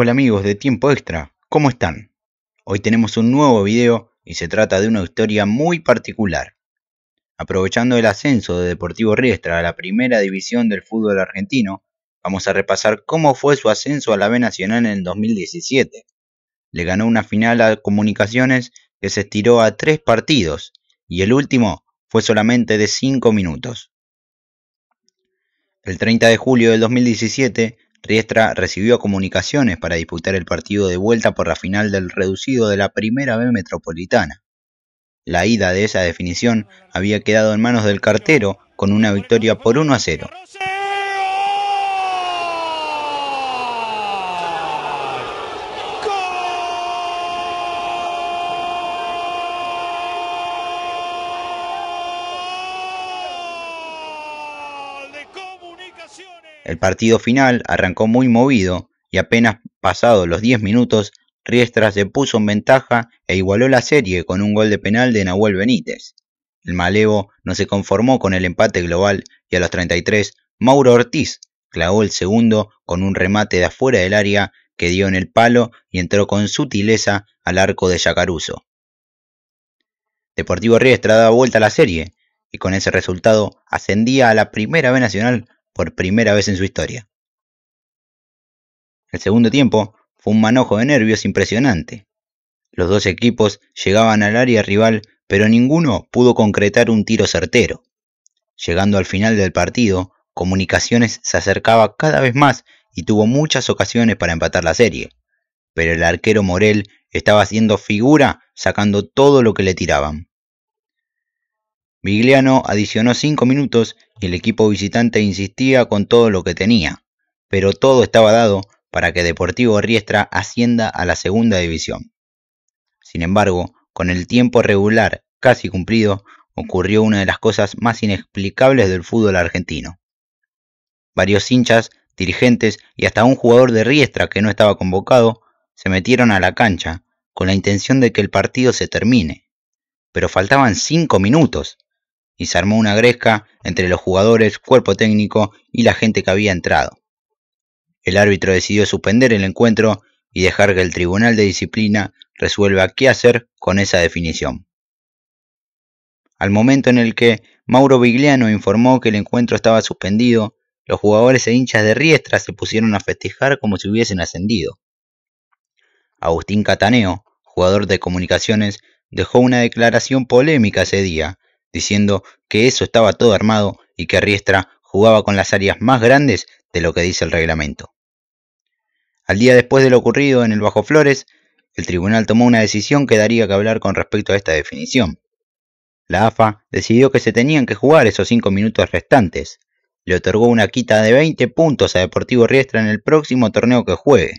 Hola amigos de Tiempo Extra, ¿cómo están? Hoy tenemos un nuevo video y se trata de una historia muy particular. Aprovechando el ascenso de Deportivo Riestra a la primera división del fútbol argentino, vamos a repasar cómo fue su ascenso a la B Nacional en el 2017. Le ganó una final a Comunicaciones que se estiró a tres partidos y el último fue solamente de cinco minutos. El 30 de julio del 2017, Riestra recibió comunicaciones para disputar el partido de vuelta por la final del reducido de la Primera B Metropolitana. La ida de esa definición había quedado en manos del cartero con una victoria por 1 a 0. El partido final arrancó muy movido y apenas pasados los 10 minutos, Riestra se puso en ventaja e igualó la serie con un gol de penal de Nahuel Benítez. El malevo no se conformó con el empate global y a los 33, Mauro Ortiz clavó el segundo con un remate de afuera del área que dio en el palo y entró con sutileza al arco de Yacaruso. Deportivo Riestra daba vuelta a la serie y con ese resultado ascendía a la Primera B Nacional por primera vez en su historia. El segundo tiempo fue un manojo de nervios impresionante. Los dos equipos llegaban al área rival, pero ninguno pudo concretar un tiro certero. Llegando al final del partido, Comunicaciones se acercaba cada vez más y tuvo muchas ocasiones para empatar la serie, pero el arquero Morel estaba haciendo figura sacando todo lo que le tiraban. Vigliano adicionó cinco minutos el equipo visitante insistía con todo lo que tenía, pero todo estaba dado para que Deportivo Riestra ascienda a la segunda división. Sin embargo, con el tiempo regular casi cumplido, ocurrió una de las cosas más inexplicables del fútbol argentino. Varios hinchas, dirigentes y hasta un jugador de Riestra que no estaba convocado se metieron a la cancha con la intención de que el partido se termine. Pero faltaban cinco minutos y se armó una gresca entre los jugadores, cuerpo técnico y la gente que había entrado. El árbitro decidió suspender el encuentro y dejar que el Tribunal de Disciplina resuelva qué hacer con esa definición. Al momento en el que Mauro Vigliano informó que el encuentro estaba suspendido, los jugadores e hinchas de Riestra se pusieron a festejar como si hubiesen ascendido. Agustín Cataneo, jugador de comunicaciones, dejó una declaración polémica ese día, diciendo que eso estaba todo armado y que Riestra jugaba con las áreas más grandes de lo que dice el reglamento. Al día después de lo ocurrido en el Bajo Flores, el tribunal tomó una decisión que daría que hablar con respecto a esta definición. La AFA decidió que se tenían que jugar esos 5 minutos restantes. Le otorgó una quita de 20 puntos a Deportivo Riestra en el próximo torneo que juegue.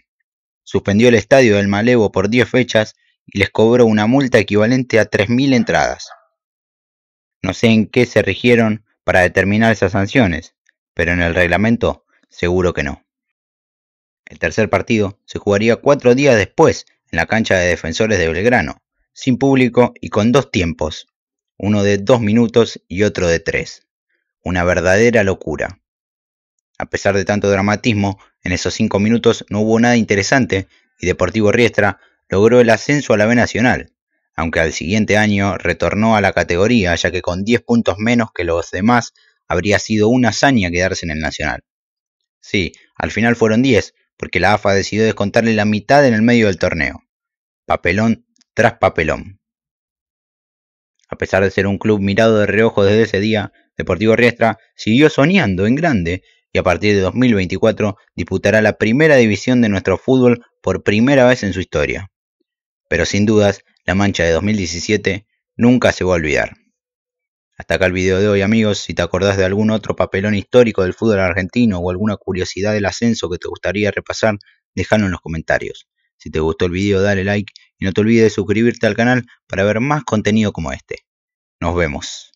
Suspendió el estadio del Malevo por 10 fechas y les cobró una multa equivalente a 3.000 entradas. No sé en qué se rigieron para determinar esas sanciones, pero en el reglamento seguro que no. El tercer partido se jugaría cuatro días después en la cancha de defensores de Belgrano, sin público y con dos tiempos, uno de dos minutos y otro de tres. Una verdadera locura. A pesar de tanto dramatismo, en esos cinco minutos no hubo nada interesante y Deportivo Riestra logró el ascenso a la B Nacional, aunque al siguiente año retornó a la categoría ya que con 10 puntos menos que los demás habría sido una hazaña quedarse en el Nacional. Sí, al final fueron 10, porque la AFA decidió descontarle la mitad en el medio del torneo. Papelón tras papelón. A pesar de ser un club mirado de reojo desde ese día, Deportivo Riestra siguió soñando en grande y a partir de 2024 disputará la primera división de nuestro fútbol por primera vez en su historia. Pero sin dudas, la mancha de 2017 nunca se va a olvidar. Hasta acá el video de hoy amigos, si te acordás de algún otro papelón histórico del fútbol argentino o alguna curiosidad del ascenso que te gustaría repasar, déjalo en los comentarios. Si te gustó el video dale like y no te olvides de suscribirte al canal para ver más contenido como este. Nos vemos.